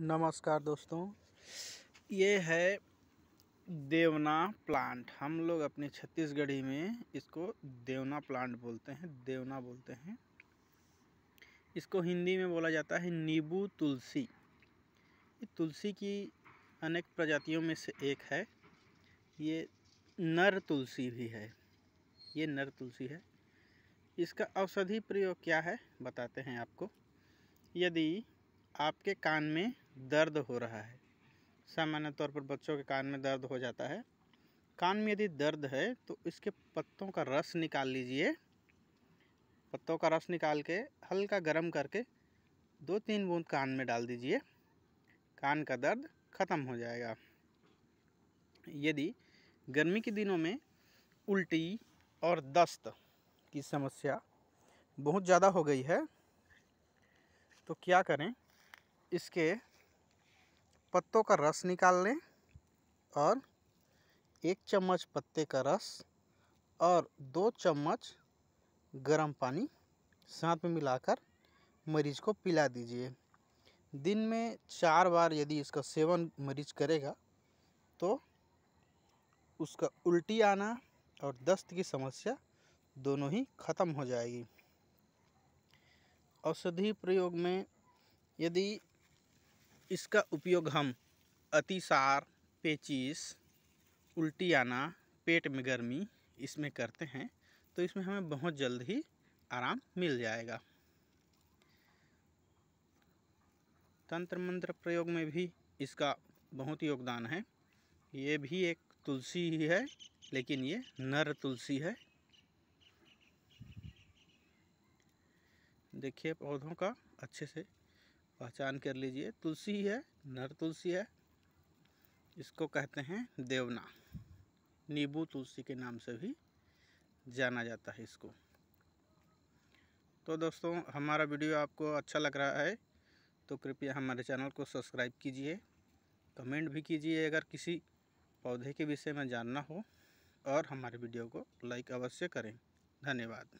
नमस्कार दोस्तों ये है देवना प्लांट हम लोग अपने छत्तीसगढ़ी में इसको देवना प्लांट बोलते हैं देवना बोलते हैं इसको हिंदी में बोला जाता है नींबू तुलसी ये तुलसी की अनेक प्रजातियों में से एक है ये नर तुलसी भी है ये नर तुलसी है इसका औषधि प्रयोग क्या है बताते हैं आपको यदि आपके कान में दर्द हो रहा है सामान्य तौर पर बच्चों के कान में दर्द हो जाता है कान में यदि दर्द है तो इसके पत्तों का रस निकाल लीजिए पत्तों का रस निकाल के हल्का गर्म करके दो तीन बूंद कान में डाल दीजिए कान का दर्द ख़त्म हो जाएगा यदि गर्मी के दिनों में उल्टी और दस्त की समस्या बहुत ज़्यादा हो गई है तो क्या करें इसके पत्तों का रस निकाल लें और एक चम्मच पत्ते का रस और दो चम्मच गर्म पानी साथ में मिलाकर मरीज को पिला दीजिए दिन में चार बार यदि इसका सेवन मरीज करेगा तो उसका उल्टी आना और दस्त की समस्या दोनों ही ख़त्म हो जाएगी औषधि प्रयोग में यदि इसका उपयोग हम अतिसार पेचिस उल्टी आना पेट में गर्मी इसमें करते हैं तो इसमें हमें बहुत जल्द ही आराम मिल जाएगा तंत्र मंत्र प्रयोग में भी इसका बहुत योगदान है ये भी एक तुलसी ही है लेकिन ये नर तुलसी है देखिए पौधों का अच्छे से पहचान कर लीजिए तुलसी है नर तुलसी है इसको कहते हैं देवना नींबू तुलसी के नाम से भी जाना जाता है इसको तो दोस्तों हमारा वीडियो आपको अच्छा लग रहा है तो कृपया हमारे चैनल को सब्सक्राइब कीजिए कमेंट भी कीजिए अगर किसी पौधे के विषय में जानना हो और हमारे वीडियो को लाइक अवश्य करें धन्यवाद